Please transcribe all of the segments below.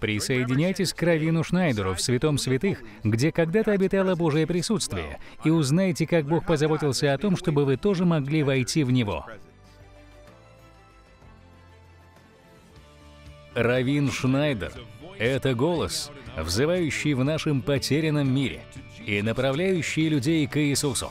Присоединяйтесь к Равину Шнайдеру в Святом Святых, где когда-то обитало Божие присутствие, и узнайте, как Бог позаботился о том, чтобы вы тоже могли войти в Него. Равин Шнайдер — это голос, взывающий в нашем потерянном мире и направляющий людей к Иисусу.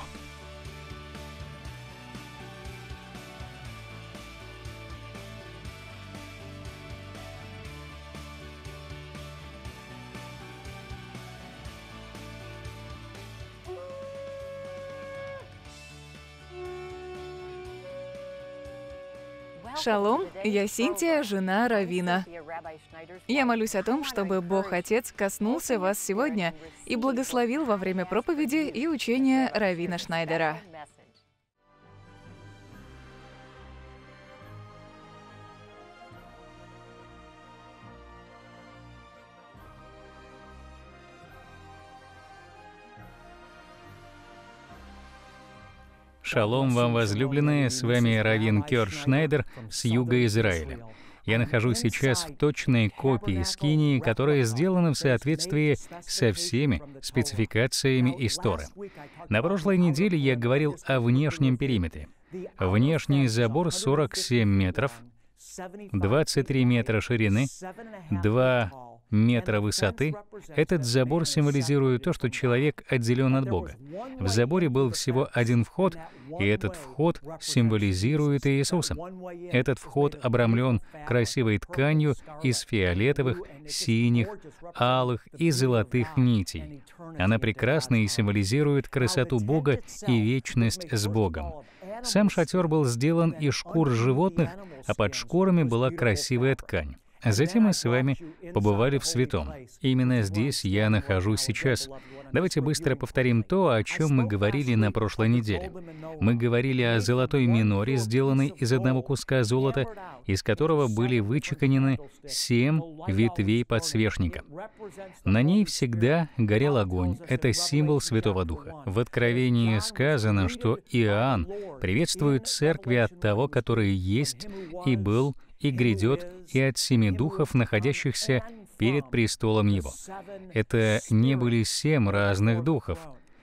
Шалом, я Синтия, жена Равина. Я молюсь о том, чтобы Бог Отец коснулся вас сегодня и благословил во время проповеди и учения Равина Шнайдера. Шалом вам, возлюбленные, с вами Равин Кёр Шнайдер с юга Израиля. Я нахожусь сейчас в точной копии скинии, которая сделана в соответствии со всеми спецификациями Исторы. На прошлой неделе я говорил о внешнем периметре. Внешний забор 47 метров, 23 метра ширины, 2 метра высоты, этот забор символизирует то, что человек отделен от Бога. В заборе был всего один вход, и этот вход символизирует Иисуса. Этот вход обрамлен красивой тканью из фиолетовых, синих, алых и золотых нитей. Она прекрасна и символизирует красоту Бога и вечность с Богом. Сам шатер был сделан из шкур животных, а под шкурами была красивая ткань затем мы с вами побывали в святом. Именно здесь я нахожусь сейчас. Давайте быстро повторим то, о чем мы говорили на прошлой неделе. Мы говорили о золотой миноре, сделанной из одного куска золота, из которого были вычеканены семь ветвей подсвечника. На ней всегда горел огонь. Это символ Святого Духа. В Откровении сказано, что Иоанн приветствует церкви от того, который есть и был и грядет и от семи духов, находящихся перед престолом его. Это не были семь разных духов.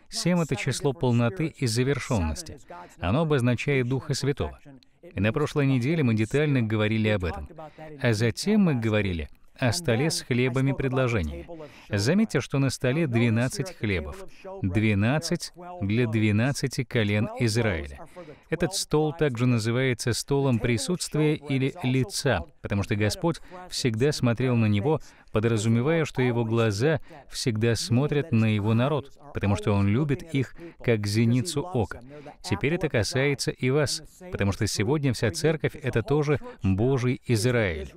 Семь — это число полноты и завершенности. Оно обозначает Духа Святого. И на прошлой неделе мы детально говорили об этом. А затем мы говорили — о столе с хлебами предложение. Заметьте, что на столе 12 хлебов, 12 для 12 колен Израиля. Этот стол также называется столом присутствия или лица, потому что Господь всегда смотрел на него, подразумевая, что его глаза всегда смотрят на его народ, потому что он любит их как зеницу ока. Теперь это касается и вас, потому что сегодня вся церковь — это тоже Божий Израиль.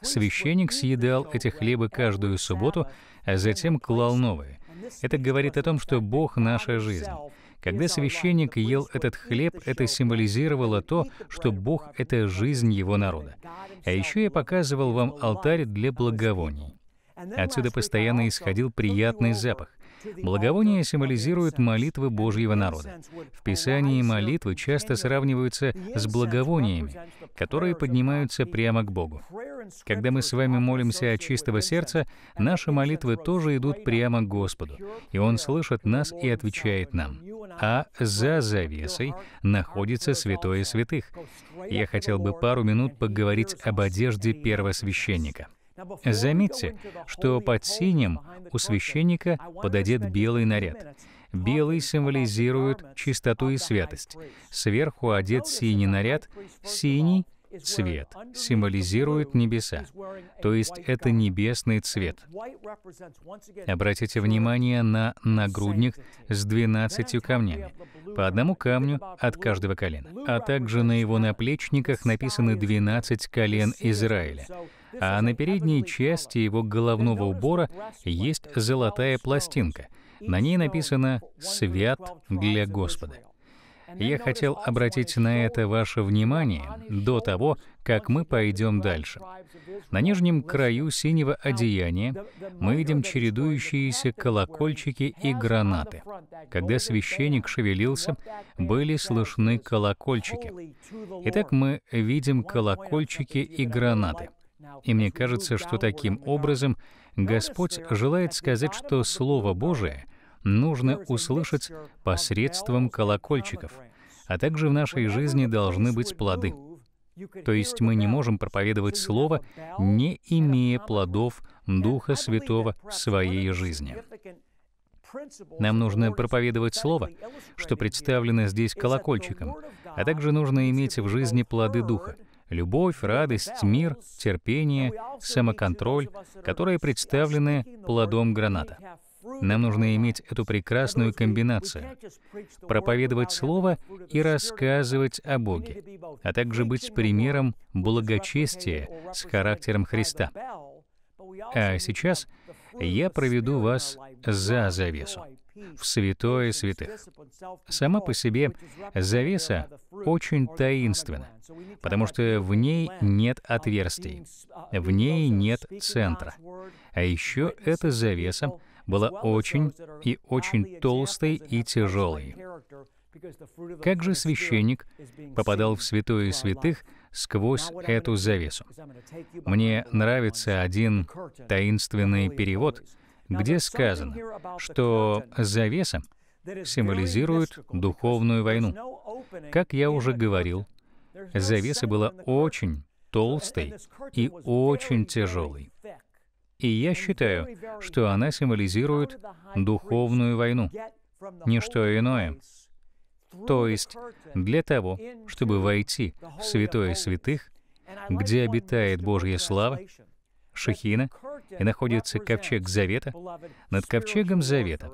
Священник съедал эти хлебы каждую субботу, а затем клал новые. Это говорит о том, что Бог — наша жизнь. Когда священник ел этот хлеб, это символизировало то, что Бог — это жизнь его народа. А еще я показывал вам алтарь для благовоний. Отсюда постоянно исходил приятный запах. Благовония символизирует молитвы Божьего народа. В Писании молитвы часто сравниваются с благовониями, которые поднимаются прямо к Богу. Когда мы с вами молимся от чистого сердца, наши молитвы тоже идут прямо к Господу, и Он слышит нас и отвечает нам. А за завесой находится святое святых. Я хотел бы пару минут поговорить об одежде первосвященника. Заметьте, что под синим у священника пододет белый наряд. Белый символизирует чистоту и святость. Сверху одет синий наряд. Синий Цвет символизирует небеса, то есть это небесный цвет. Обратите внимание на нагрудник с 12 камнями, по одному камню от каждого колена, а также на его наплечниках написаны 12 колен Израиля а на передней части его головного убора есть золотая пластинка. На ней написано «Свят для Господа». Я хотел обратить на это ваше внимание до того, как мы пойдем дальше. На нижнем краю синего одеяния мы видим чередующиеся колокольчики и гранаты. Когда священник шевелился, были слышны колокольчики. Итак, мы видим колокольчики и гранаты. И мне кажется, что таким образом Господь желает сказать, что Слово Божие нужно услышать посредством колокольчиков, а также в нашей жизни должны быть плоды. То есть мы не можем проповедовать Слово, не имея плодов Духа Святого в своей жизни. Нам нужно проповедовать Слово, что представлено здесь колокольчиком, а также нужно иметь в жизни плоды Духа — любовь, радость, мир, терпение, самоконтроль, которые представлены плодом граната. Нам нужно иметь эту прекрасную комбинацию — проповедовать Слово и рассказывать о Боге, а также быть примером благочестия с характером Христа. А сейчас я проведу вас за завесу, в святое святых. Сама по себе завеса очень таинственна, потому что в ней нет отверстий, в ней нет центра. А еще эта завеса — была очень и очень толстой и тяжелой. Как же священник попадал в святое святых сквозь эту завесу? Мне нравится один таинственный перевод, где сказано, что завеса символизирует духовную войну. Как я уже говорил, завеса была очень толстой и очень тяжелой. И я считаю, что она символизирует духовную войну, не что иное. То есть для того, чтобы войти в святое святых, где обитает Божья слава, Шахина и находится ковчег Завета, над ковчегом Завета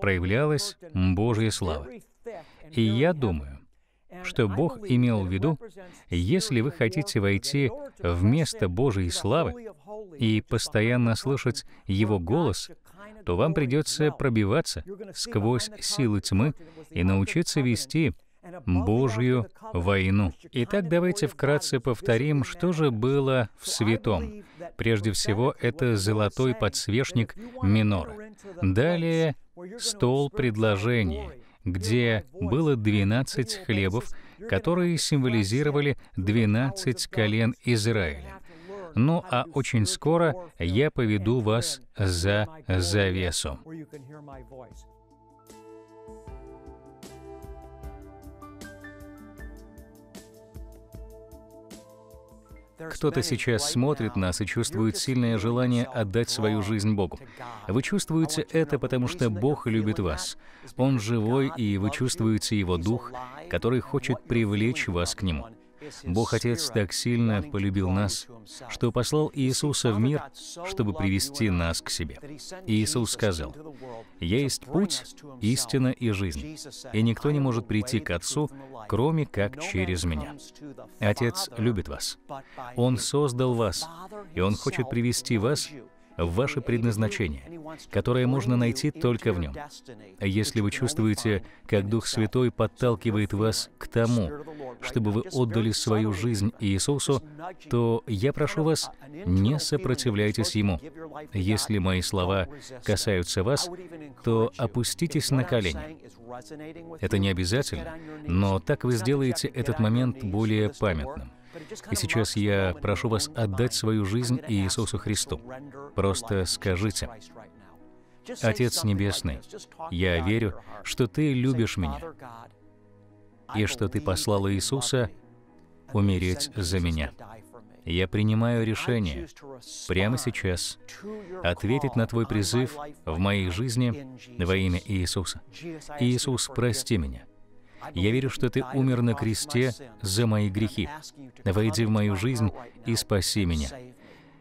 проявлялась Божья слава. И я думаю, что Бог имел в виду, если вы хотите войти в место Божьей славы, и постоянно слышать Его голос, то вам придется пробиваться сквозь силы тьмы и научиться вести Божью войну. Итак, давайте вкратце повторим, что же было в святом. Прежде всего, это золотой подсвечник минора. Далее — стол предложения, где было 12 хлебов, которые символизировали 12 колен Израиля. Ну а очень скоро я поведу вас за завесу. Кто-то сейчас смотрит нас и чувствует сильное желание отдать свою жизнь Богу. Вы чувствуете это, потому что Бог любит вас. Он живой, и вы чувствуете Его Дух, который хочет привлечь вас к Нему. Бог Отец так сильно полюбил нас, что послал Иисуса в мир, чтобы привести нас к себе. Иисус сказал, «Я есть путь, истина и жизнь, и никто не может прийти к Отцу, кроме как через Меня». Отец любит вас. Он создал вас, и Он хочет привести вас в ваше предназначение, которое можно найти только в нем. Если вы чувствуете, как Дух Святой подталкивает вас к тому, чтобы вы отдали свою жизнь Иисусу, то я прошу вас, не сопротивляйтесь Ему. Если мои слова касаются вас, то опуститесь на колени. Это не обязательно, но так вы сделаете этот момент более памятным. И сейчас я прошу вас отдать свою жизнь Иисусу Христу. Просто скажите, «Отец Небесный, я верю, что Ты любишь меня, и что Ты послал Иисуса умереть за меня. Я принимаю решение прямо сейчас ответить на Твой призыв в моей жизни во имя Иисуса. Иисус, прости меня. Я верю, что Ты умер на кресте за мои грехи. Войди в мою жизнь и спаси меня.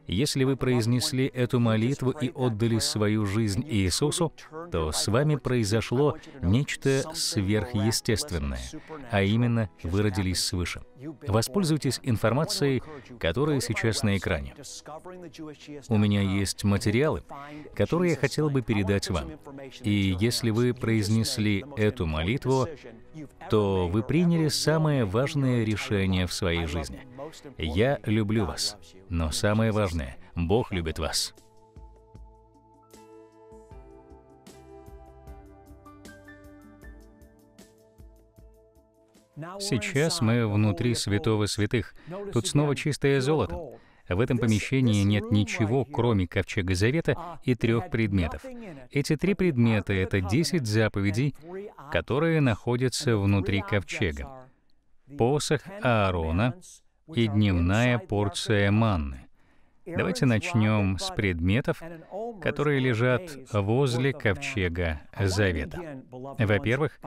Если вы произнесли эту молитву и отдали свою жизнь Иисусу, то с вами произошло нечто сверхъестественное, а именно вы родились свыше. Воспользуйтесь информацией, которая сейчас на экране. У меня есть материалы, которые я хотел бы передать вам. И если вы произнесли эту молитву, то вы приняли самое важное решение в своей жизни. Я люблю вас. Но самое важное, Бог любит вас. Сейчас мы внутри святого святых. Тут снова чистое золото. В этом помещении нет ничего, кроме Ковчега Завета и трех предметов. Эти три предмета — это десять заповедей, которые находятся внутри Ковчега. Посох Аарона и дневная порция манны. Давайте начнем с предметов, которые лежат возле ковчега Завета. Во-первых,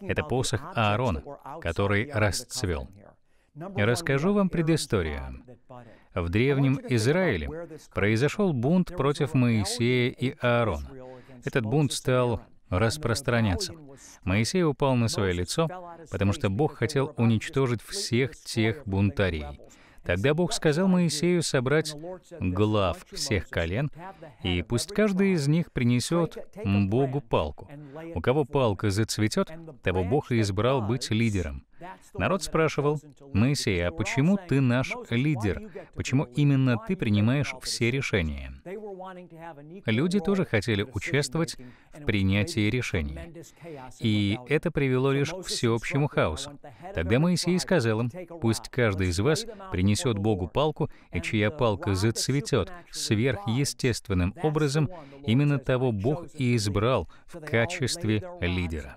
это посох Аарона, который расцвел. Расскажу вам предысторию. В Древнем Израиле произошел бунт против Моисея и Аарона. Этот бунт стал распространяться. Моисей упал на свое лицо, потому что Бог хотел уничтожить всех тех бунтарей. Тогда Бог сказал Моисею собрать глав всех колен, и пусть каждый из них принесет Богу палку. У кого палка зацветет, того Бог и избрал быть лидером. Народ спрашивал, «Моисей, а почему ты наш лидер? Почему именно ты принимаешь все решения?» Люди тоже хотели участвовать в принятии решений. И это привело лишь к всеобщему хаосу. Тогда Моисей сказал им, «Пусть каждый из вас принесет Богу палку, и чья палка зацветет сверхъестественным образом, именно того Бог и избрал в качестве лидера».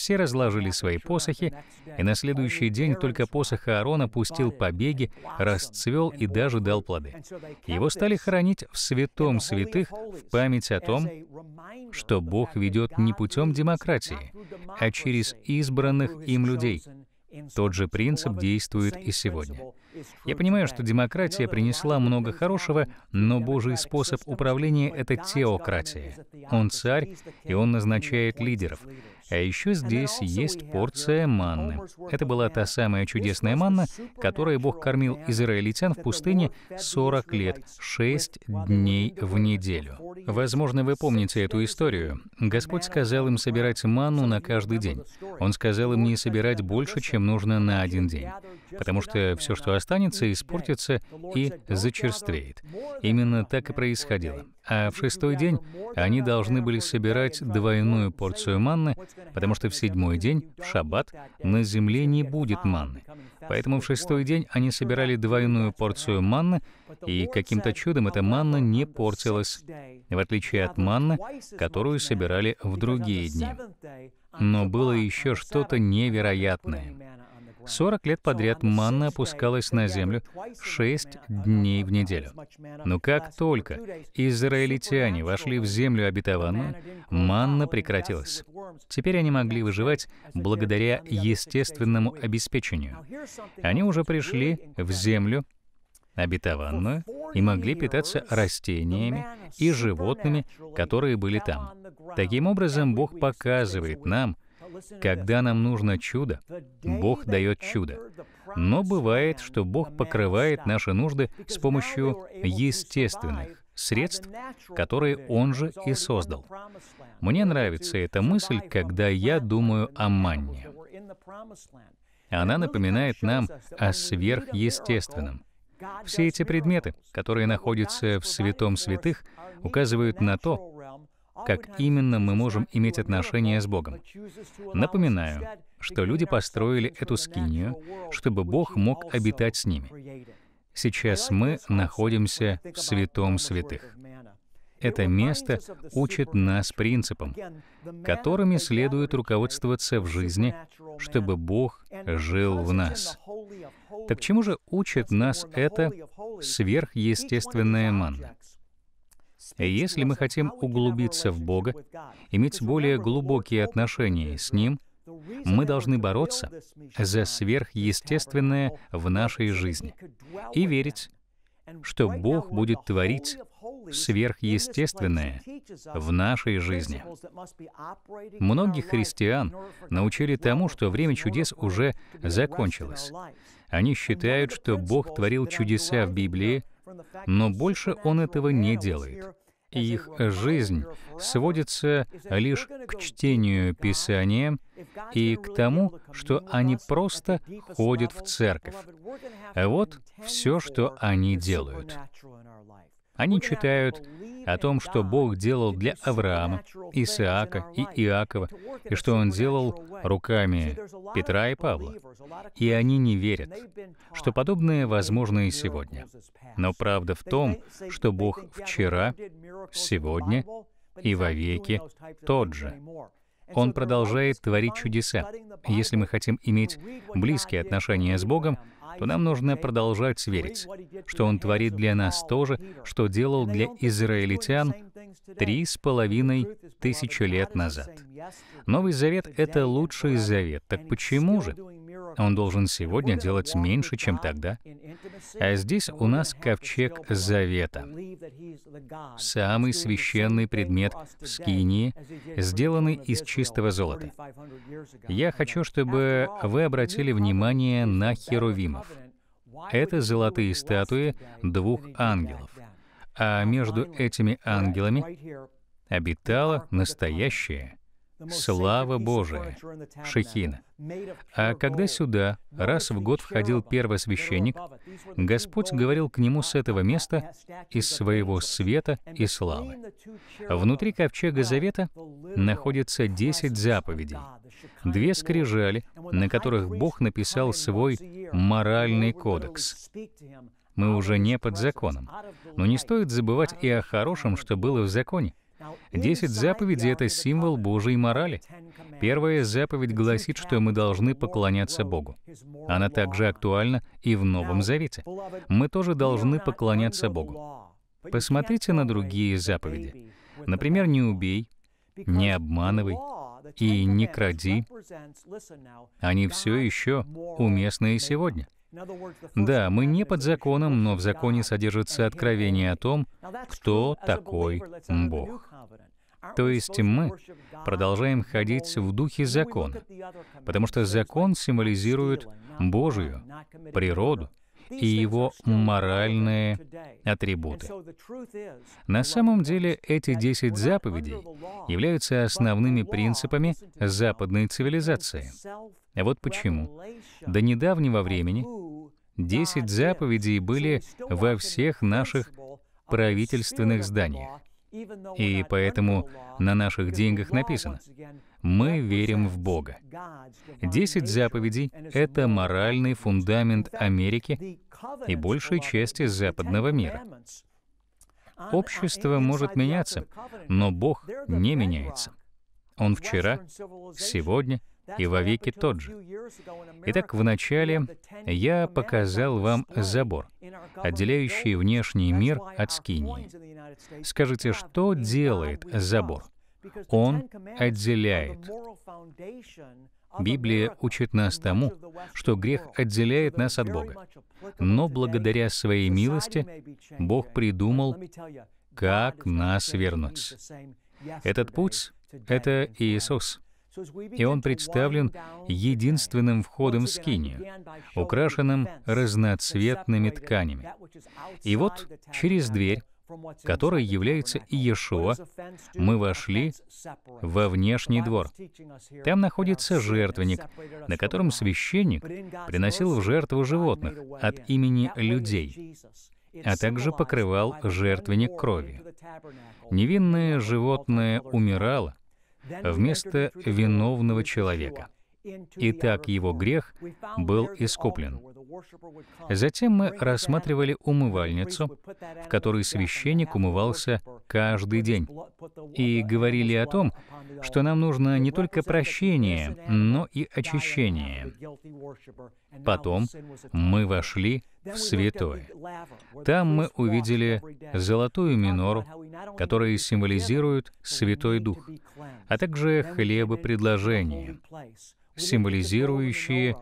Все разложили свои посохи, и на следующий день только посох Аарона пустил побеги, расцвел и даже дал плоды. Его стали хоронить в святом святых в память о том, что Бог ведет не путем демократии, а через избранных им людей. Тот же принцип действует и сегодня. Я понимаю, что демократия принесла много хорошего, но Божий способ управления — это теократия. Он царь, и он назначает лидеров. А еще здесь есть порция манны. Это была та самая чудесная манна, которой Бог кормил израильтян в пустыне 40 лет, 6 дней в неделю. Возможно, вы помните эту историю. Господь сказал им собирать манну на каждый день. Он сказал им не собирать больше, чем нужно на один день, потому что все, что останется, испортится и зачерствеет. Именно так и происходило а в шестой день они должны были собирать двойную порцию манны, потому что в седьмой день, в шаббат, на земле не будет манны. Поэтому в шестой день они собирали двойную порцию манны, и каким-то чудом эта манна не портилась, в отличие от манны, которую собирали в другие дни. Но было еще что-то невероятное. 40 лет подряд манна опускалась на землю 6 дней в неделю. Но как только израильтяне вошли в землю обетованную, манна прекратилась. Теперь они могли выживать благодаря естественному обеспечению. Они уже пришли в землю обетованную и могли питаться растениями и животными, которые были там. Таким образом, Бог показывает нам, когда нам нужно чудо, Бог дает чудо. Но бывает, что Бог покрывает наши нужды с помощью естественных средств, которые Он же и создал. Мне нравится эта мысль, когда я думаю о манне. Она напоминает нам о сверхъестественном. Все эти предметы, которые находятся в святом святых, указывают на то, как именно мы можем иметь отношение с Богом. Напоминаю, что люди построили эту скинию, чтобы Бог мог обитать с ними. Сейчас мы находимся в святом святых. Это место учит нас принципам, которыми следует руководствоваться в жизни, чтобы Бог жил в нас. Так чему же учит нас это сверхъестественная манна? Если мы хотим углубиться в Бога, иметь более глубокие отношения с Ним, мы должны бороться за сверхъестественное в нашей жизни и верить, что Бог будет творить сверхъестественное в нашей жизни. Многих христиан научили тому, что время чудес уже закончилось. Они считают, что Бог творил чудеса в Библии, но больше Он этого не делает и их жизнь сводится лишь к чтению Писания и к тому, что они просто ходят в церковь. Вот все, что они делают. Они читают о том, что Бог делал для Авраама, Исаака и Иакова, и что Он делал руками Петра и Павла. И они не верят, что подобное возможно и сегодня. Но правда в том, что Бог вчера, сегодня и вовеки тот же. Он продолжает творить чудеса. Если мы хотим иметь близкие отношения с Богом, то нам нужно продолжать верить, что Он творит для нас то же, что делал для израильтян три с половиной тысячи лет назад. Новый Завет — это лучший завет. Так почему же он должен сегодня делать меньше, чем тогда. А здесь у нас ковчег завета, самый священный предмет в Скинии, сделанный из чистого золота. Я хочу, чтобы вы обратили внимание на херувимов. Это золотые статуи двух ангелов. А между этими ангелами обитала настоящая. Слава Божия, Шехина. А когда сюда раз в год входил первосвященник, Господь говорил к нему с uh, этого места из своего света и славы. А внутри ковчега uh, завета находятся десять заповедей, две скрижали, на которых Бог написал свой моральный кодекс мы уже не под законом. Но не стоит забывать и о хорошем, что было в законе. Десять заповедей — это символ Божьей морали. Первая заповедь гласит, что мы должны поклоняться Богу. Она также актуальна и в Новом Завете. Мы тоже должны поклоняться Богу. Посмотрите на другие заповеди. Например, «Не убей», «Не обманывай», и «не кради», они все еще уместны и сегодня. Да, мы не под законом, но в законе содержится откровение о том, кто такой Бог. То есть мы продолжаем ходить в духе закона, потому что закон символизирует Божию природу, и его моральные атрибуты. На самом деле эти 10 заповедей являются основными принципами западной цивилизации. вот почему. До недавнего времени 10 заповедей были во всех наших правительственных зданиях. И поэтому на наших деньгах написано, мы верим в Бога. Десять заповедей — это моральный фундамент Америки и большей части западного мира. Общество может меняться, но Бог не меняется. Он вчера, сегодня и вовеки тот же. Итак, вначале я показал вам забор — отделяющий внешний мир от Скинии. Скажите, что делает забор? Он отделяет. Библия учит нас тому, что грех отделяет нас от Бога. Но благодаря своей милости Бог придумал, как нас вернуть. Этот путь — это Иисус и он представлен единственным входом в скинию, украшенным разноцветными тканями. И вот через дверь, которая является Иешуа, мы вошли во внешний двор. Там находится жертвенник, на котором священник приносил в жертву животных от имени людей а также покрывал жертвенник крови. Невинное животное умирало, вместо виновного человека. Итак, его грех был искуплен. Затем мы рассматривали умывальницу, в которой священник умывался каждый день, и говорили о том, что нам нужно не только прощение, но и очищение. Потом мы вошли в святое. Там мы увидели золотую минору, которая символизирует Святой Дух, а также хлебопредложение символизирующие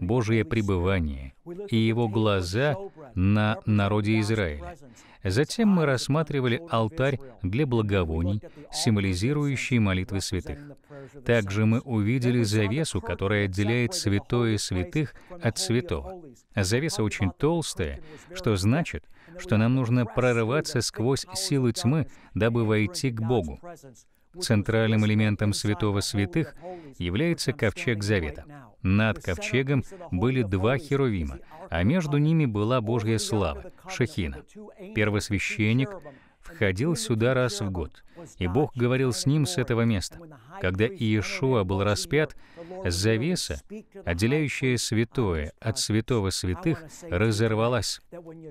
Божие пребывание и его глаза на народе Израиля. Затем мы рассматривали алтарь для благовоний, символизирующий молитвы святых. Также мы увидели завесу, которая отделяет святое святых от святого. Завеса очень толстая, что значит, что нам нужно прорываться сквозь силы тьмы, дабы войти к Богу. Центральным элементом святого святых является ковчег завета. Над ковчегом были два херувима, а между ними была Божья слава, Шехина. Первосвященник входил сюда раз в год, и Бог говорил с ним с этого места. Когда Иешуа был распят, Завеса, отделяющая святое от святого святых, разорвалась.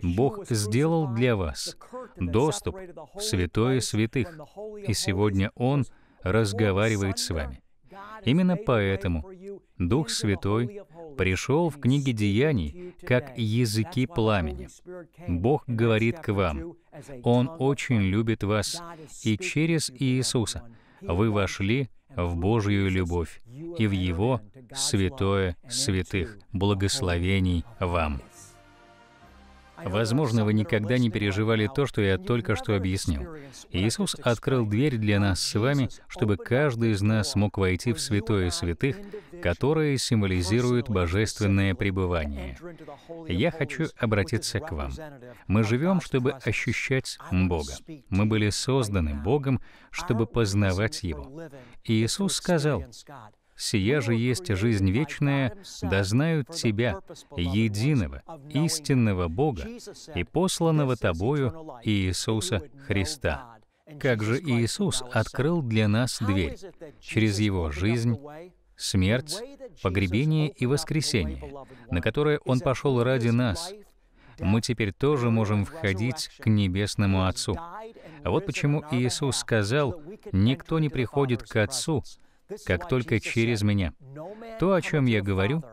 Бог сделал для вас доступ в святое святых, и сегодня Он разговаривает с вами. Именно поэтому Дух Святой пришел в книге Деяний как языки пламени. Бог говорит к вам. Он очень любит вас, и через Иисуса вы вошли в Божью любовь и в Его святое святых. Благословений вам! Возможно, вы никогда не переживали то, что я только что объяснил. Иисус открыл дверь для нас с вами, чтобы каждый из нас мог войти в святое святых, которое символизирует божественное пребывание. Я хочу обратиться к вам. Мы живем, чтобы ощущать Бога. Мы были созданы Богом, чтобы познавать Его. Иисус сказал, «Сия же есть жизнь вечная, да знают Тебя, единого, истинного Бога и посланного Тобою Иисуса Христа». Как же Иисус открыл для нас дверь через Его жизнь, смерть, погребение и воскресение, на которое Он пошел ради нас, мы теперь тоже можем входить к Небесному Отцу. А вот почему Иисус сказал, «Никто не приходит к Отцу, как только через меня. То, о чем я говорю,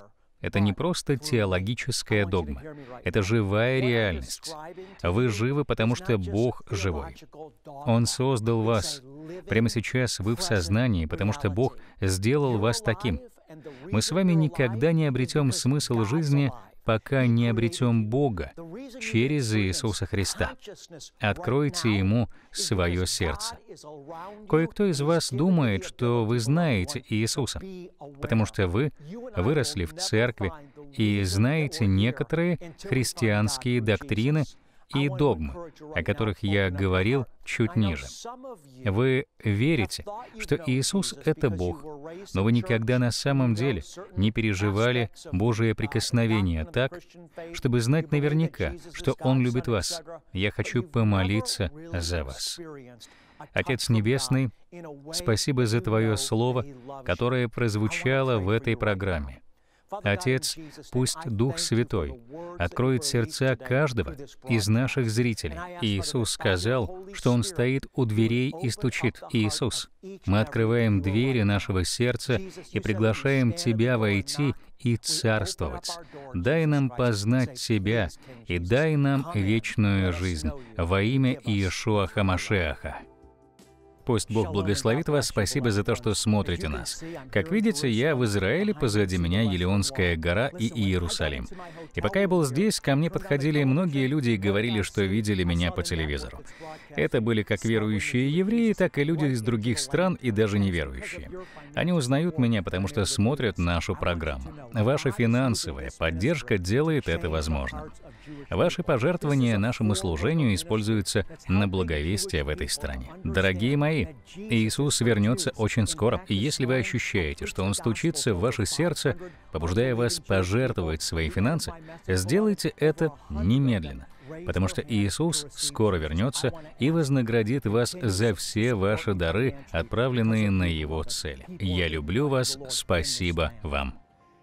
это не просто теологическая догма. Это живая реальность. Вы живы, потому что Бог живой. Он создал вас. Прямо сейчас вы в сознании, потому что Бог сделал вас таким. Мы с вами никогда не обретем смысл жизни пока не обретем Бога через Иисуса Христа. Откройте Ему свое сердце. Кое-кто из вас думает, что вы знаете Иисуса, потому что вы выросли в церкви и знаете некоторые христианские доктрины, и догм, о которых я говорил чуть ниже. Вы верите, что Иисус — это Бог, но вы никогда на самом деле не переживали Божие прикосновение так, чтобы знать наверняка, что Он любит вас. Я хочу помолиться за вас. Отец Небесный, спасибо за Твое Слово, которое прозвучало в этой программе. Отец, пусть Дух Святой откроет сердца каждого из наших зрителей. Иисус сказал, что Он стоит у дверей и стучит. Иисус, мы открываем двери нашего сердца и приглашаем Тебя войти и царствовать. Дай нам познать Тебя и дай нам вечную жизнь во имя Иешуа Хамашеаха. Пусть Бог благословит вас. Спасибо за то, что смотрите нас. Как видите, я в Израиле, позади меня Елеонская гора и Иерусалим. И пока я был здесь, ко мне подходили многие люди и говорили, что видели меня по телевизору. Это были как верующие евреи, так и люди из других стран и даже неверующие. Они узнают меня, потому что смотрят нашу программу. Ваша финансовая поддержка делает это возможным. Ваши пожертвования нашему служению используются на благовестие в этой стране. Дорогие мои, земли. Иисус вернется очень скоро, и если вы ощущаете, что Он стучится в ваше сердце, побуждая вас пожертвовать свои финансы, сделайте это немедленно, потому что Иисус скоро вернется и вознаградит вас за все ваши дары, отправленные на Его цели. Я люблю вас, спасибо вам.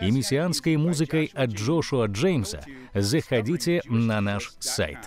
и мессианской музыкой от Джошуа Джеймса, заходите на наш сайт.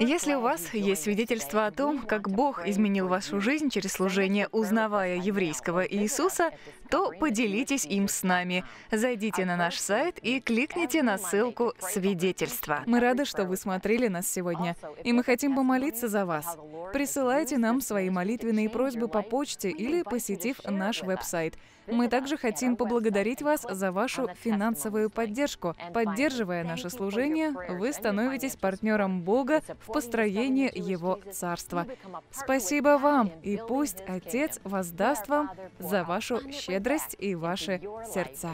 Если у вас есть свидетельство о том, как Бог изменил вашу жизнь через служение, узнавая еврейского Иисуса, то поделитесь им с нами. Зайдите на наш сайт и кликните на ссылку «Свидетельство». Мы рады, что вы смотрели нас сегодня, и мы хотим помолиться за вас. Присылайте нам свои молитвенные просьбы по почте или посетив наш веб-сайт – мы также хотим поблагодарить вас за вашу финансовую поддержку. Поддерживая наше служение, вы становитесь партнером Бога в построении Его Царства. Спасибо вам, и пусть Отец воздаст вам за вашу щедрость и ваши сердца.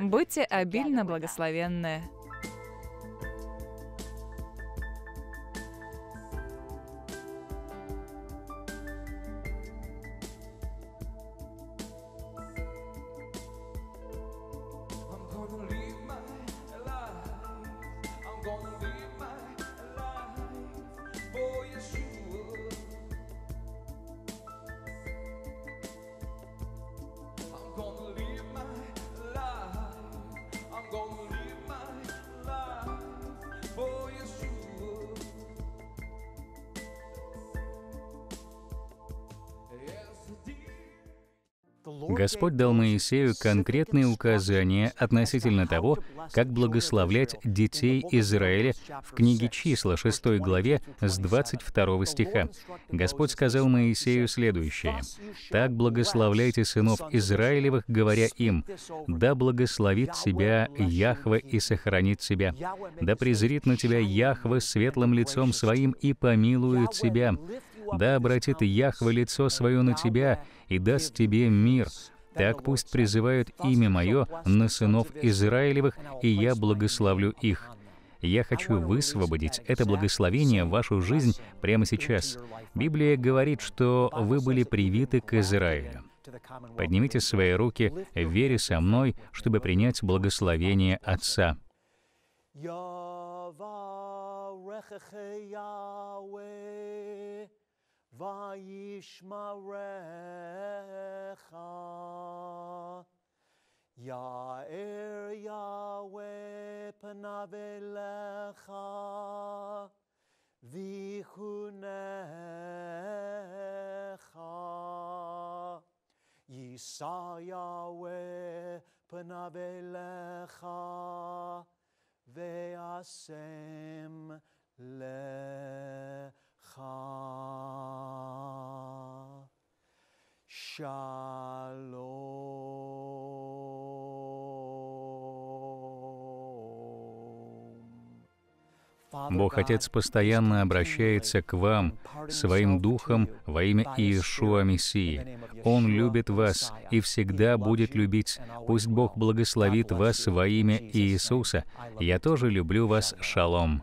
Будьте обильно благословенны. Господь дал Моисею конкретные указания относительно того, как благословлять детей Израиля в книге числа 6 главе с 22 стиха. Господь сказал Моисею следующее. «Так благословляйте сынов Израилевых, говоря им, да благословит тебя Яхва и сохранит тебя, да презрит на тебя Яхва светлым лицом своим и помилует тебя, да обратит Яхва лицо свое на тебя и даст тебе мир, так пусть призывают имя Мое на сынов Израилевых, и я благословлю их». Я хочу высвободить это благословение в вашу жизнь прямо сейчас. Библия говорит, что вы были привиты к Израилю. Поднимите свои руки в вере со мной, чтобы принять благословение Отца. Yahweh וישמרך. יאר יהוה פניו אליך, ויחונך. יישא יהוה פניו אליך, ואשם לך. Браха. Бог Отец постоянно обращается к вам, своим духом, во имя Иешуа Мессии. Он любит вас и всегда будет любить. Пусть Бог благословит вас во имя Иисуса. Я тоже люблю вас. Шалом.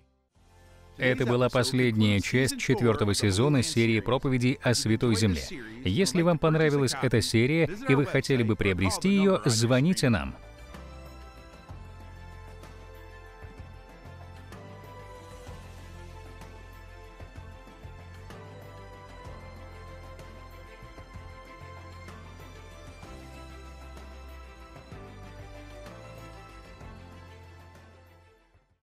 Это была последняя часть четвертого сезона серии проповедей о Святой Земле. Если вам понравилась эта серия и вы хотели бы приобрести ее, звоните нам.